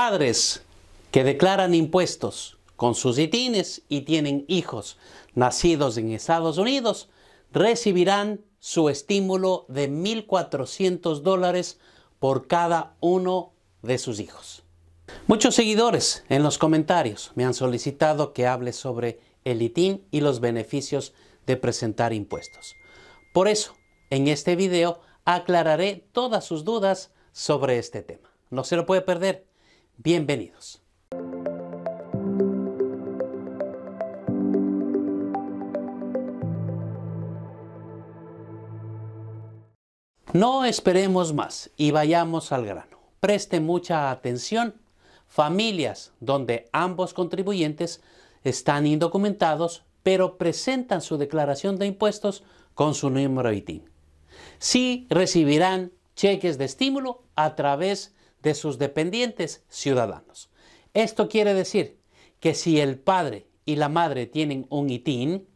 Padres que declaran impuestos con sus ITINES y tienen hijos nacidos en Estados Unidos recibirán su estímulo de 1.400 dólares por cada uno de sus hijos. Muchos seguidores en los comentarios me han solicitado que hable sobre el ITIN y los beneficios de presentar impuestos. Por eso, en este video aclararé todas sus dudas sobre este tema. No se lo puede perder. Bienvenidos. No esperemos más y vayamos al grano. Preste mucha atención. Familias donde ambos contribuyentes están indocumentados pero presentan su declaración de impuestos con su número ITIN. Sí recibirán cheques de estímulo a través de de sus dependientes ciudadanos. Esto quiere decir que si el padre y la madre tienen un ITIN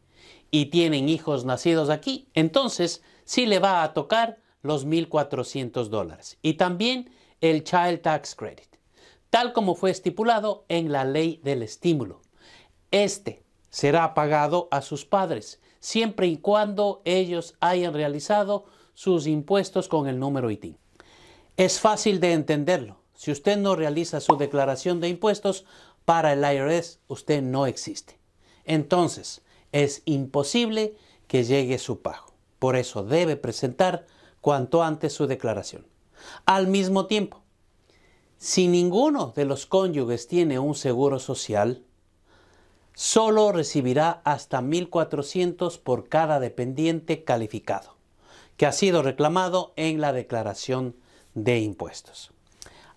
y tienen hijos nacidos aquí, entonces sí le va a tocar los 1.400 dólares y también el Child Tax Credit, tal como fue estipulado en la ley del estímulo. Este será pagado a sus padres siempre y cuando ellos hayan realizado sus impuestos con el número ITIN. Es fácil de entenderlo. Si usted no realiza su declaración de impuestos, para el IRS usted no existe. Entonces, es imposible que llegue su pago. Por eso debe presentar cuanto antes su declaración. Al mismo tiempo, si ninguno de los cónyuges tiene un seguro social, solo recibirá hasta 1.400 por cada dependiente calificado, que ha sido reclamado en la declaración de impuestos.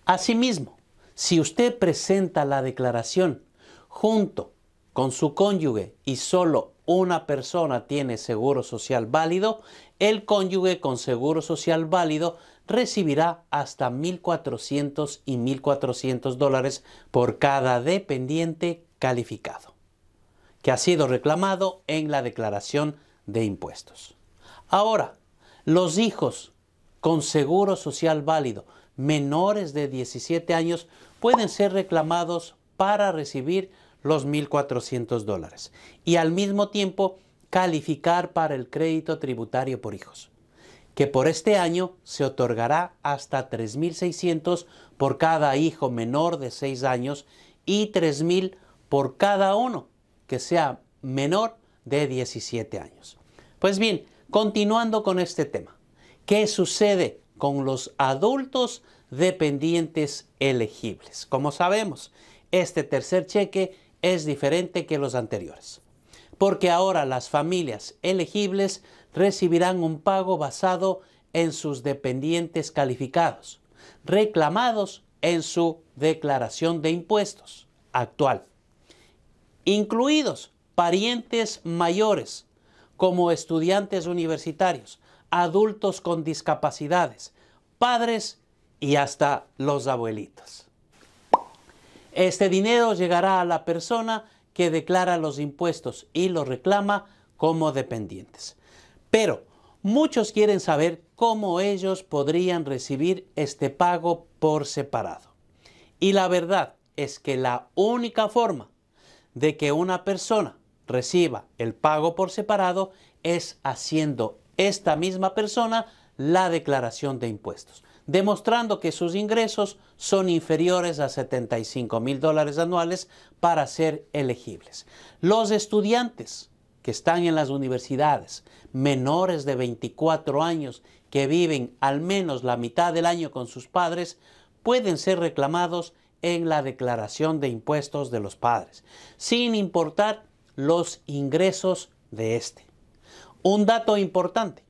Asimismo, si usted presenta la declaración junto con su cónyuge y solo una persona tiene seguro social válido, el cónyuge con seguro social válido recibirá hasta 1.400 y 1.400 dólares por cada dependiente calificado, que ha sido reclamado en la declaración de impuestos. Ahora, los hijos con seguro social válido menores de 17 años pueden ser reclamados para recibir los 1.400 dólares y al mismo tiempo calificar para el crédito tributario por hijos, que por este año se otorgará hasta 3.600 por cada hijo menor de 6 años y 3.000 por cada uno que sea menor de 17 años. Pues bien, continuando con este tema. ¿Qué sucede con los adultos dependientes elegibles? Como sabemos, este tercer cheque es diferente que los anteriores, porque ahora las familias elegibles recibirán un pago basado en sus dependientes calificados, reclamados en su declaración de impuestos actual, incluidos parientes mayores como estudiantes universitarios, adultos con discapacidades, padres y hasta los abuelitos. Este dinero llegará a la persona que declara los impuestos y los reclama como dependientes. Pero muchos quieren saber cómo ellos podrían recibir este pago por separado. Y la verdad es que la única forma de que una persona reciba el pago por separado es haciendo esta misma persona la declaración de impuestos, demostrando que sus ingresos son inferiores a 75 mil dólares anuales para ser elegibles. Los estudiantes que están en las universidades, menores de 24 años que viven al menos la mitad del año con sus padres, pueden ser reclamados en la declaración de impuestos de los padres, sin importar los ingresos de este un dato importante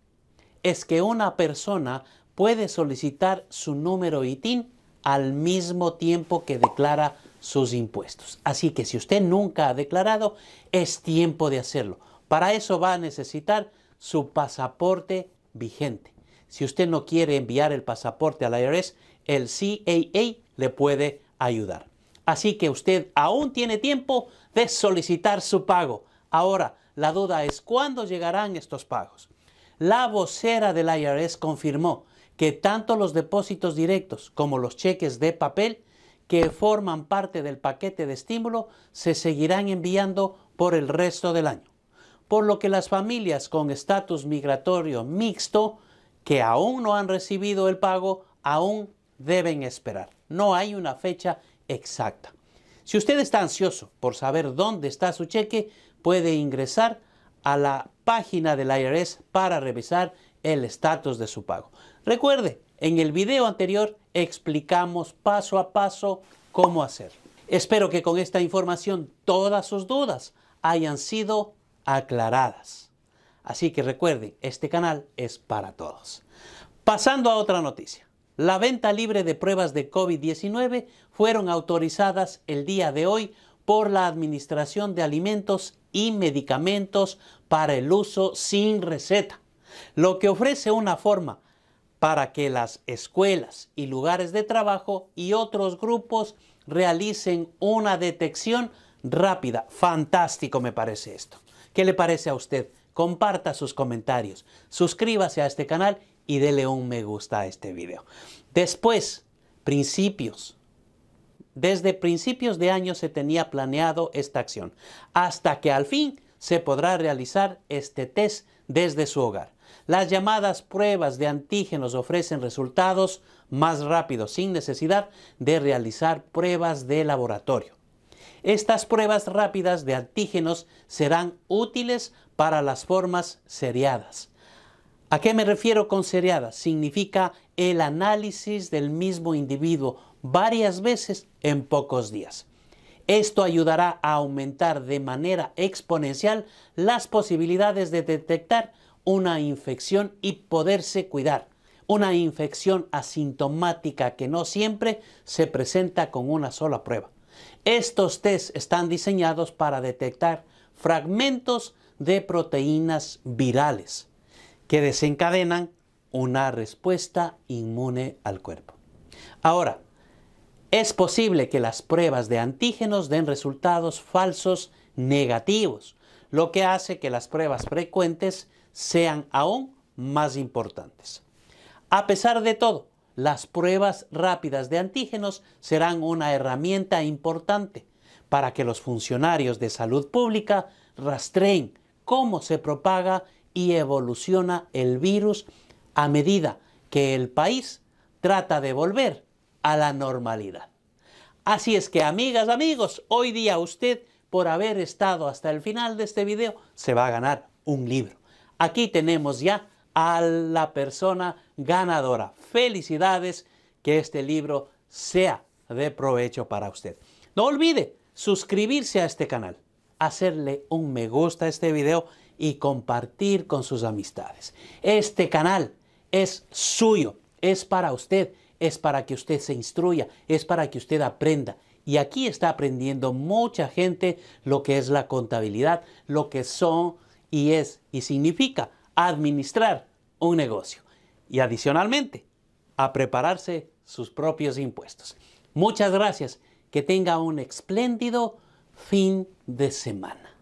es que una persona puede solicitar su número ITIN al mismo tiempo que declara sus impuestos. Así que si usted nunca ha declarado, es tiempo de hacerlo. Para eso va a necesitar su pasaporte vigente. Si usted no quiere enviar el pasaporte al IRS, el CAA le puede ayudar. Así que usted aún tiene tiempo de solicitar su pago. Ahora, la duda es cuándo llegarán estos pagos. La vocera del IRS confirmó que tanto los depósitos directos como los cheques de papel que forman parte del paquete de estímulo se seguirán enviando por el resto del año, por lo que las familias con estatus migratorio mixto que aún no han recibido el pago aún deben esperar. No hay una fecha exacta. Si usted está ansioso por saber dónde está su cheque, puede ingresar a la página del IRS para revisar el estatus de su pago. Recuerde, en el video anterior explicamos paso a paso cómo hacer. Espero que con esta información todas sus dudas hayan sido aclaradas. Así que recuerden, este canal es para todos. Pasando a otra noticia. La venta libre de pruebas de COVID-19 fueron autorizadas el día de hoy por la Administración de Alimentos y Medicamentos para el uso sin receta, lo que ofrece una forma para que las escuelas y lugares de trabajo y otros grupos realicen una detección rápida. Fantástico me parece esto. ¿Qué le parece a usted? Comparta sus comentarios, suscríbase a este canal y dele un me gusta a este video. Después, principios, desde principios de año se tenía planeado esta acción, hasta que al fin se podrá realizar este test desde su hogar. Las llamadas pruebas de antígenos ofrecen resultados más rápidos, sin necesidad de realizar pruebas de laboratorio. Estas pruebas rápidas de antígenos serán útiles para las formas seriadas. ¿A qué me refiero con seriadas? Significa el análisis del mismo individuo varias veces en pocos días. Esto ayudará a aumentar de manera exponencial las posibilidades de detectar una infección y poderse cuidar. Una infección asintomática que no siempre se presenta con una sola prueba. Estos tests están diseñados para detectar fragmentos de proteínas virales que desencadenan una respuesta inmune al cuerpo. Ahora, es posible que las pruebas de antígenos den resultados falsos negativos, lo que hace que las pruebas frecuentes sean aún más importantes. A pesar de todo, las pruebas rápidas de antígenos serán una herramienta importante para que los funcionarios de salud pública rastreen cómo se propaga y evoluciona el virus a medida que el país trata de volver a la normalidad. Así es que, amigas, amigos, hoy día usted, por haber estado hasta el final de este video, se va a ganar un libro. Aquí tenemos ya a la persona ganadora. Felicidades que este libro sea de provecho para usted. No olvide suscribirse a este canal, hacerle un me gusta a este video y compartir con sus amistades. Este canal es suyo, es para usted es para que usted se instruya, es para que usted aprenda. Y aquí está aprendiendo mucha gente lo que es la contabilidad, lo que son y es y significa administrar un negocio. Y adicionalmente, a prepararse sus propios impuestos. Muchas gracias. Que tenga un espléndido fin de semana.